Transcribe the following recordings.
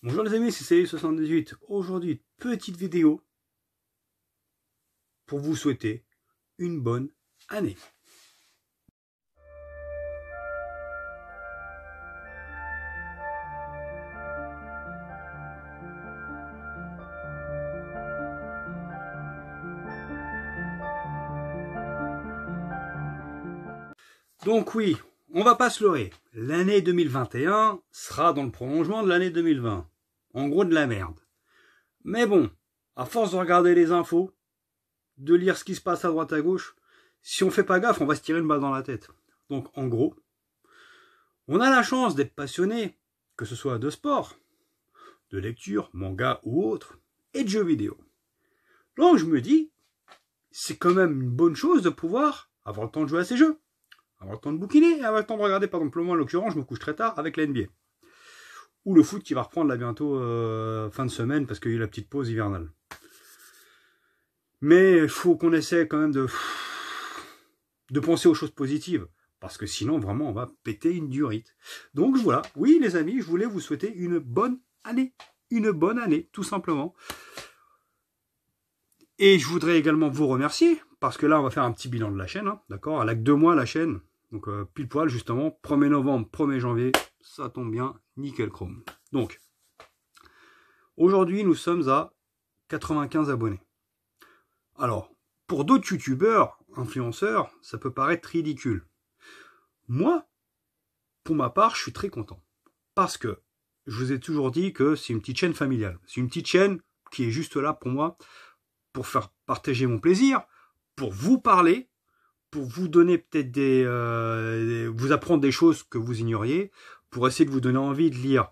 Bonjour les amis, c'est dix 78 Aujourd'hui, petite vidéo pour vous souhaiter une bonne année. Donc oui, on va pas se leurrer. L'année 2021 sera dans le prolongement de l'année 2020. En gros de la merde. Mais bon, à force de regarder les infos, de lire ce qui se passe à droite à gauche, si on fait pas gaffe, on va se tirer une balle dans la tête. Donc en gros, on a la chance d'être passionné, que ce soit de sport, de lecture, manga ou autre, et de jeux vidéo. Donc je me dis, c'est quand même une bonne chose de pouvoir avoir le temps de jouer à ces jeux avoir le temps de bouquiner et avoir le temps de regarder, par exemple, moi en l'occurrence, je me couche très tard avec la NBA. Ou le foot qui va reprendre là bientôt euh, fin de semaine parce qu'il y a eu la petite pause hivernale. Mais il faut qu'on essaie quand même de, de penser aux choses positives. Parce que sinon, vraiment, on va péter une durite. Donc voilà, oui les amis, je voulais vous souhaiter une bonne année. Une bonne année, tout simplement. Et je voudrais également vous remercier, parce que là, on va faire un petit bilan de la chaîne, hein, d'accord à la que deux mois, la chaîne. Donc euh, pile poil justement, 1er novembre, 1er janvier, ça tombe bien, nickel chrome. Donc, aujourd'hui nous sommes à 95 abonnés. Alors, pour d'autres youtubeurs, influenceurs, ça peut paraître ridicule. Moi, pour ma part, je suis très content. Parce que je vous ai toujours dit que c'est une petite chaîne familiale. C'est une petite chaîne qui est juste là pour moi, pour faire partager mon plaisir, pour vous parler, pour vous donner peut-être euh, des, vous apprendre des choses que vous ignoriez, pour essayer de vous donner envie de lire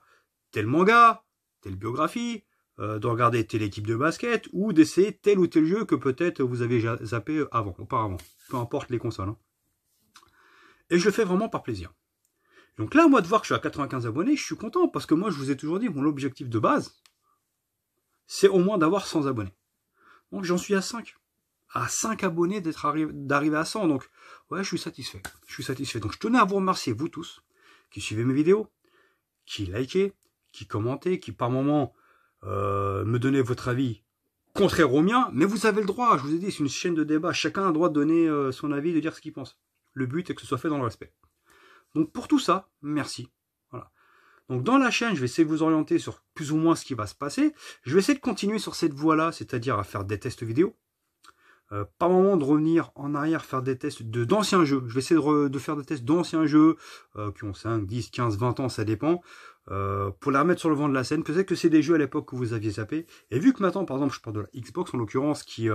tel manga, telle biographie, euh, de regarder telle équipe de basket ou d'essayer tel ou tel jeu que peut-être vous avez zappé avant, auparavant, peu importe les consoles. Hein. Et je le fais vraiment par plaisir. Donc là, moi, de voir que je suis à 95 abonnés, je suis content parce que moi, je vous ai toujours dit, mon objectif de base, c'est au moins d'avoir 100 abonnés. Donc j'en suis à 5 à 5 abonnés d'arriver à 100. Donc, ouais, je suis satisfait. Je suis satisfait. Donc, je tenais à vous remercier, vous tous, qui suivez mes vidéos, qui likez, qui commentez, qui par moments euh, me donnez votre avis contraire au mien. Mais vous avez le droit, je vous ai dit, c'est une chaîne de débat. Chacun a le droit de donner euh, son avis, de dire ce qu'il pense. Le but est que ce soit fait dans le respect. Donc, pour tout ça, merci. Voilà. Donc, dans la chaîne, je vais essayer de vous orienter sur plus ou moins ce qui va se passer. Je vais essayer de continuer sur cette voie-là, c'est-à-dire à faire des tests vidéo par euh, pas moment de revenir en arrière faire des tests de d'anciens jeux. Je vais essayer de, faire des tests d'anciens jeux euh, qui ont 5, 10, 15, 20 ans, ça dépend. Euh, pour la remettre sur le vent de la scène, peut-être que c'est des jeux à l'époque que vous aviez zappé. Et vu que maintenant, par exemple, je parle de la Xbox en l'occurrence, qui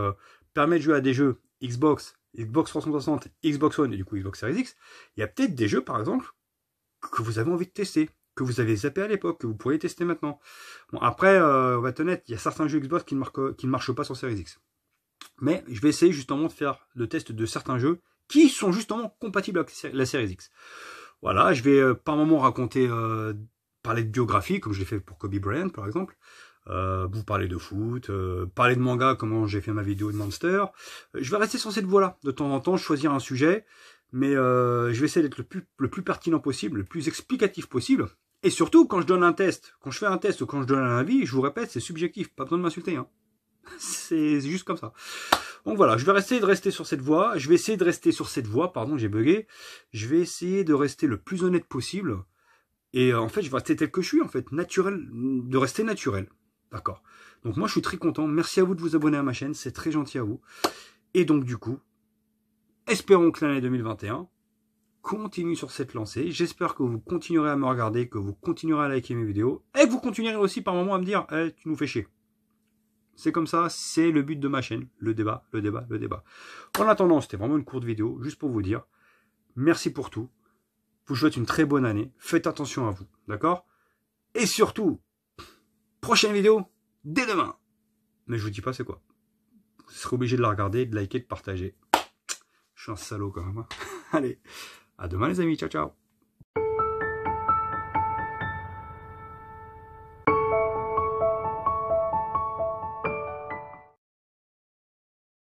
permet de jouer à des jeux Xbox, Xbox 360, Xbox One et du coup Xbox Series X, il y a peut-être des jeux, par exemple, que vous avez envie de tester que vous avez zappé à l'époque, que vous pourriez tester maintenant. Bon, après, on va être honnête, il y a certains jeux Xbox qui qui ne marchent pas sur Series X mais je vais essayer justement de faire le test de certains jeux qui sont justement compatibles avec la série X. Voilà, je vais euh, par moment raconter, euh, parler de biographie, comme je l'ai fait pour Kobe Bryant par exemple, euh, vous parler de foot, parler de manga, comment j'ai fait ma vidéo de Monster. Je vais rester sur cette voie-là, de temps en temps, choisir un sujet, mais je vais essayer d'être le plus, le plus pertinent possible, le plus explicatif possible, et surtout, quand je donne un test, quand je fais un test ou quand je donne un avis, je vous répète, c'est subjectif, pas besoin de m'insulter. Hein. C'est juste comme ça. Donc voilà, je vais rester de rester sur cette voie. Je vais essayer de rester sur cette voie, pardon, j'ai bugué. Je vais essayer de rester le plus honnête possible. Et euh, en fait, je vais rester tel que je suis, en fait, naturel, de rester naturel. D'accord. Donc moi, je suis très content. Merci à vous de vous abonner à ma chaîne, c'est très gentil à vous. Et donc du coup, espérons que l'année 2021 continue sur cette lancée. J'espère que vous continuerez à me regarder, que vous continuerez à liker mes vidéos, et que vous continuerez aussi par moments à me dire eh, tu nous fais chier ». C'est comme ça, c'est le but de ma chaîne, le débat, le débat, le débat. En attendant, c'était vraiment une courte vidéo, juste pour vous dire, merci pour tout, vous souhaite une très bonne année, faites attention à vous, d'accord Et surtout, prochaine vidéo, dès demain Mais je vous dis pas c'est quoi. Vous serez obligé de la regarder, de liker, de partager. Je suis un salaud quand même. Hein. Allez, à demain les amis, ciao ciao